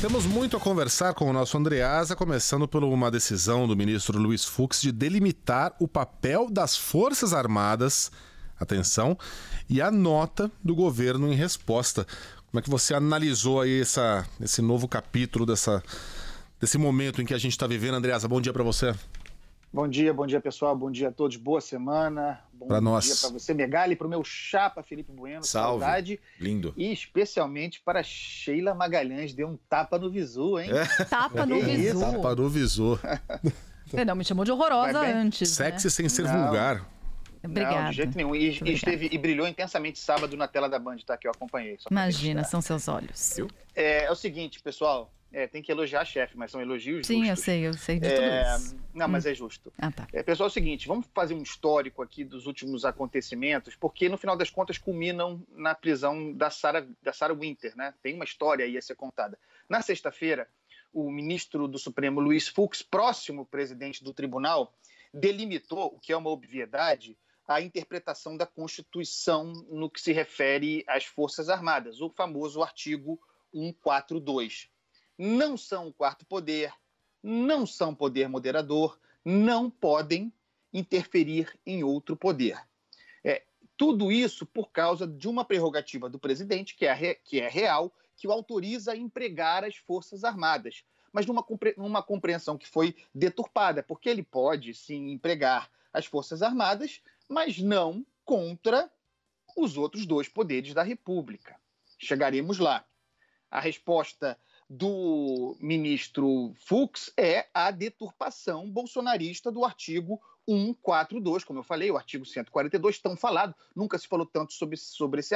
Temos muito a conversar com o nosso Andreasa, começando por uma decisão do ministro Luiz Fux de delimitar o papel das Forças Armadas, atenção, e a nota do governo em resposta. Como é que você analisou aí essa, esse novo capítulo dessa, desse momento em que a gente está vivendo, Andreasa? Bom dia para você. Bom dia, bom dia pessoal, bom dia a todos, boa semana, Bom pra dia nós. para você, Megali, pro meu chapa Felipe Bueno. Salve. Saudade. Lindo. E especialmente para Sheila Magalhães. Deu um tapa no visu, hein? É. Tapa no visu. Tapa no visu. É, não, me chamou de horrorosa antes. Né? Sexy né? sem ser Não. vulgar. Obrigada. Não, de jeito nenhum. E, e esteve, e brilhou intensamente sábado na tela da Band, tá? Que eu acompanhei. Imagina, são seus olhos. É, é, o seguinte, pessoal. É, tem que elogiar chefe, mas são elogios Sim, justos. Sim, eu sei, eu sei de é, tudo Não, mas hum. é justo. Ah, tá. É, pessoal, é o seguinte, vamos fazer um histórico aqui dos últimos acontecimentos, porque no final das contas culminam na prisão da Sarah, da Sarah Winter, né? Tem uma história aí a ser contada. Na sexta-feira, o ministro do Supremo, Luiz Fux, próximo presidente do tribunal, delimitou, o que é uma obviedade, a interpretação da Constituição no que se refere às Forças Armadas, o famoso artigo 142 não são o quarto poder, não são poder moderador, não podem interferir em outro poder. É, tudo isso por causa de uma prerrogativa do presidente, que é, que é real, que o autoriza a empregar as Forças Armadas, mas numa, compre numa compreensão que foi deturpada, porque ele pode, sim, empregar as Forças Armadas, mas não contra os outros dois poderes da República. Chegaremos lá. A resposta do ministro Fux é a deturpação bolsonarista do artigo 142, como eu falei, o artigo 142, tão falado, nunca se falou tanto sobre, sobre esse,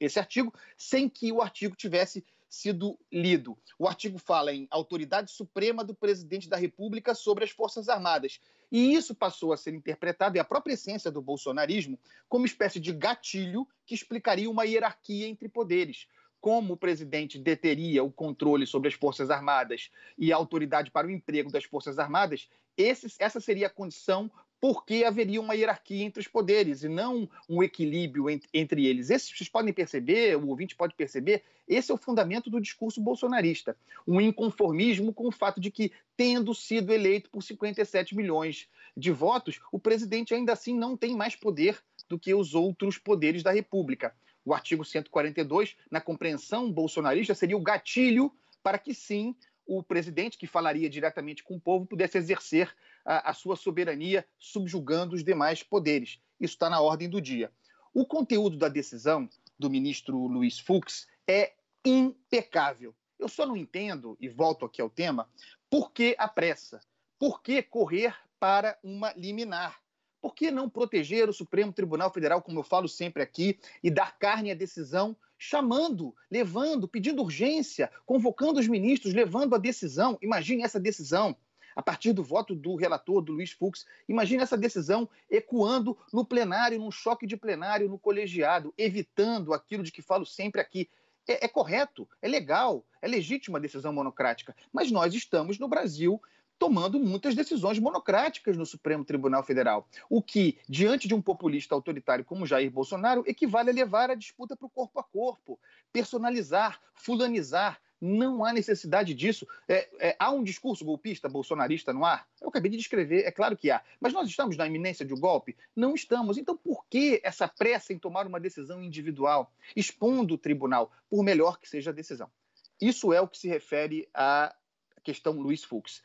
esse artigo, sem que o artigo tivesse sido lido. O artigo fala em autoridade suprema do presidente da República sobre as Forças Armadas. E isso passou a ser interpretado, e a própria essência do bolsonarismo, como espécie de gatilho que explicaria uma hierarquia entre poderes como o presidente deteria o controle sobre as Forças Armadas e a autoridade para o emprego das Forças Armadas, esse, essa seria a condição porque haveria uma hierarquia entre os poderes e não um equilíbrio entre, entre eles. Esse, vocês podem perceber, o ouvinte pode perceber, esse é o fundamento do discurso bolsonarista. Um inconformismo com o fato de que, tendo sido eleito por 57 milhões de votos, o presidente ainda assim não tem mais poder do que os outros poderes da República. O artigo 142, na compreensão bolsonarista, seria o gatilho para que sim o presidente, que falaria diretamente com o povo, pudesse exercer a, a sua soberania, subjugando os demais poderes. Isso está na ordem do dia. O conteúdo da decisão do ministro Luiz Fux é impecável. Eu só não entendo, e volto aqui ao tema, por que a pressa? Por que correr para uma liminar? Por que não proteger o Supremo Tribunal Federal, como eu falo sempre aqui, e dar carne à decisão, chamando, levando, pedindo urgência, convocando os ministros, levando a decisão? Imagine essa decisão a partir do voto do relator, do Luiz Fux. Imagine essa decisão ecoando no plenário, num choque de plenário, no colegiado, evitando aquilo de que falo sempre aqui. É, é correto, é legal, é legítima a decisão monocrática, mas nós estamos no Brasil tomando muitas decisões monocráticas no Supremo Tribunal Federal, o que, diante de um populista autoritário como Jair Bolsonaro, equivale a levar a disputa para o corpo a corpo, personalizar, fulanizar. Não há necessidade disso. É, é, há um discurso golpista, bolsonarista no ar? Eu acabei de descrever, é claro que há. Mas nós estamos na iminência de um golpe? Não estamos. Então, por que essa pressa em tomar uma decisão individual, expondo o tribunal, por melhor que seja a decisão? Isso é o que se refere à questão Luiz Fux.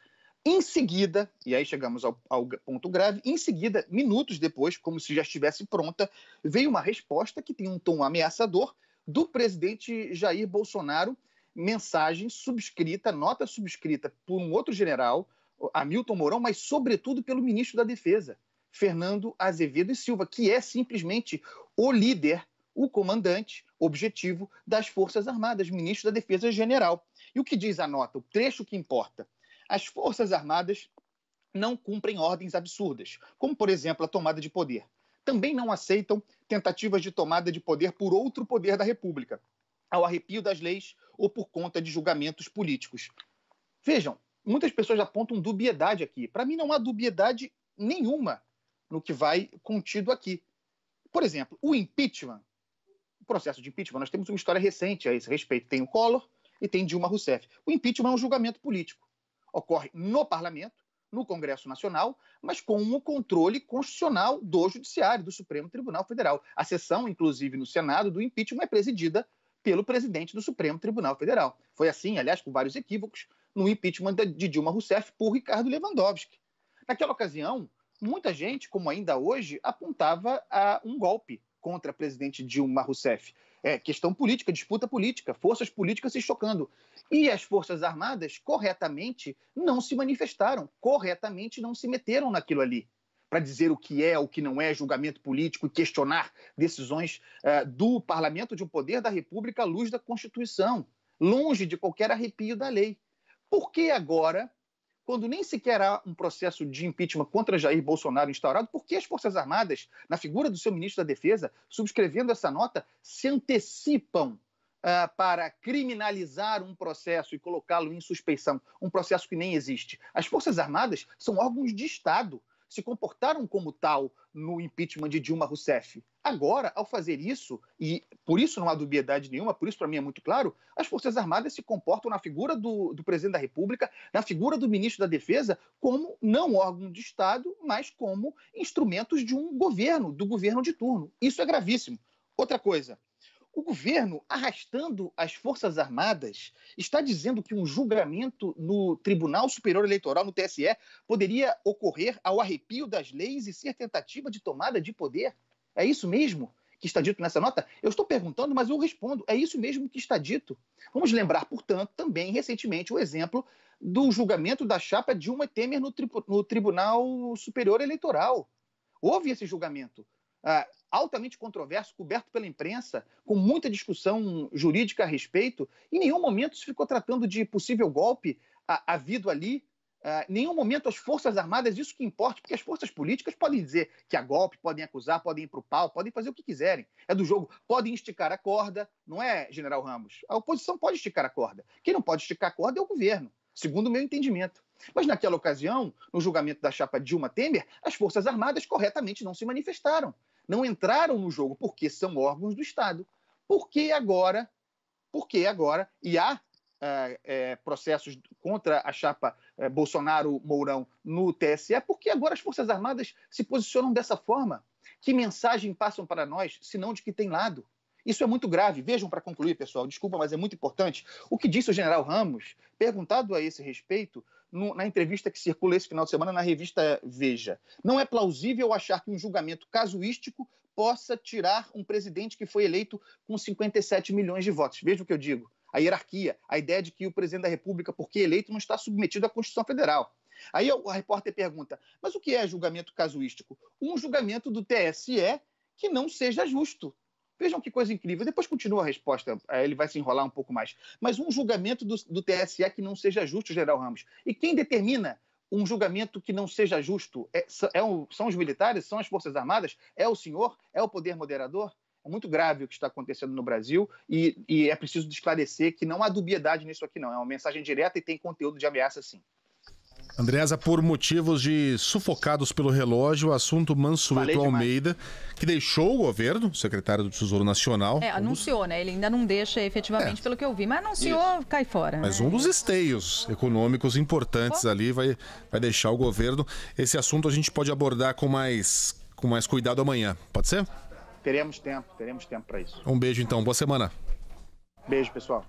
Em seguida, e aí chegamos ao, ao, ponto grave, em seguida, minutos depois, como se já estivesse pronta, veio uma resposta que tem um tom ameaçador do presidente Jair Bolsonaro, mensagem subscrita, nota subscrita por um outro general, Hamilton Mourão, mas sobretudo pelo ministro da Defesa, Fernando Azevedo e Silva, que é simplesmente o líder, o comandante objetivo das Forças Armadas, ministro da Defesa General. E o que diz a nota, o trecho que importa? As Forças Armadas não cumprem ordens absurdas, como, por exemplo, a tomada de poder. Também não aceitam tentativas de tomada de poder por outro poder da República, ao arrepio das leis ou por conta de julgamentos políticos. Vejam, muitas pessoas apontam dubiedade aqui. Para mim, não há dubiedade nenhuma no que vai contido aqui. Por exemplo, o impeachment, o processo de impeachment, nós temos uma história recente a esse respeito. Tem o Collor e tem Dilma Rousseff. O impeachment é um julgamento político ocorre no parlamento, no Congresso Nacional, mas com o um controle constitucional do Judiciário, do Supremo Tribunal Federal. A sessão, inclusive no Senado, do impeachment é presidida pelo presidente do Supremo Tribunal Federal. Foi assim, aliás, com vários equívocos, no impeachment de Dilma Rousseff por Ricardo Lewandowski. Naquela ocasião, muita gente, como ainda hoje, apontava a um golpe contra a presidente Dilma Rousseff. É questão política, disputa política, forças políticas se chocando. E as Forças Armadas, corretamente, não se manifestaram, corretamente não se meteram naquilo ali para dizer o que é, o que não é julgamento político e questionar decisões é, do parlamento de um poder da República à luz da Constituição, longe de qualquer arrepio da lei. Por que agora quando nem sequer há um processo de impeachment contra Jair Bolsonaro instaurado, porque as Forças Armadas, na figura do seu ministro da Defesa, subscrevendo essa nota, se antecipam Uh, para criminalizar um processo e colocá-lo em suspeição, um processo que nem existe. As Forças Armadas são órgãos de Estado se comportaram como tal no impeachment de Dilma Rousseff. Agora, ao fazer isso, e por isso não há dubiedade nenhuma, por isso para mim é muito claro, as Forças Armadas se comportam na figura do, do presidente da República, na figura do ministro da Defesa, como não órgão de Estado, mas como instrumentos de um governo, do governo de turno. Isso é gravíssimo. Outra coisa, o governo, arrastando as Forças Armadas, está dizendo que um julgamento no Tribunal Superior Eleitoral, no TSE, poderia ocorrer ao arrepio das leis e ser tentativa de tomada de poder? É isso mesmo que está dito nessa nota? Eu estou perguntando, mas eu respondo. É isso mesmo que está dito. Vamos lembrar, portanto, também recentemente o exemplo do julgamento da chapa Dilma Temer no, tri no Tribunal Superior Eleitoral. Houve esse julgamento. Ah, altamente controverso, coberto pela imprensa, com muita discussão jurídica a respeito. Em nenhum momento se ficou tratando de possível golpe havido ali. Eh, em nenhum momento as Forças Armadas, isso que importa, porque as forças políticas podem dizer que há golpe, podem acusar, podem ir para o pau, podem fazer o que quiserem. É do jogo. Podem esticar a corda, não é, General Ramos? A oposição pode esticar a corda. Quem não pode esticar a corda é o governo, segundo o meu entendimento. Mas naquela ocasião, no julgamento da chapa Dilma Temer, as Forças Armadas corretamente não se manifestaram não entraram no jogo porque são órgãos do Estado. Por que agora? Porque agora? E há é, é, processos contra a chapa é, Bolsonaro-Mourão no TSE, é porque agora as Forças Armadas se posicionam dessa forma? Que mensagem passam para nós, se não de que tem lado? Isso é muito grave. Vejam para concluir, pessoal, desculpa, mas é muito importante. O que disse o general Ramos, perguntado a esse respeito no, na entrevista que circula esse final de semana na revista Veja. Não é plausível achar que um julgamento casuístico possa tirar um presidente que foi eleito com 57 milhões de votos. Veja o que eu digo. A hierarquia, a ideia de que o presidente da República, porque eleito, não está submetido à Constituição Federal. Aí a repórter pergunta: mas o que é julgamento casuístico? Um julgamento do TSE que não seja justo. Vejam que coisa incrível. Depois continua a resposta, ele vai se enrolar um pouco mais. Mas um julgamento do, do TSE que não seja justo, General Ramos. E quem determina um julgamento que não seja justo é, é um, são os militares, são as Forças Armadas, é o senhor, é o poder moderador? É muito grave o que está acontecendo no Brasil e, e é preciso esclarecer que não há dubiedade nisso aqui, não. É uma mensagem direta e tem conteúdo de ameaça, sim. Andresa, por motivos de sufocados pelo relógio, o assunto Mansueto Almeida, que deixou o governo, secretário do Tesouro Nacional. É, anunciou, né? Ele ainda não deixa efetivamente, é. pelo que eu vi, mas anunciou, Isso. cai fora. Mas né? um dos esteios econômicos importantes ali vai, vai deixar o governo. Esse assunto a gente pode abordar com mais, com mais cuidado amanhã, pode ser? Teremos tempo, teremos tempo para isso. Um beijo então, boa semana. Beijo, pessoal.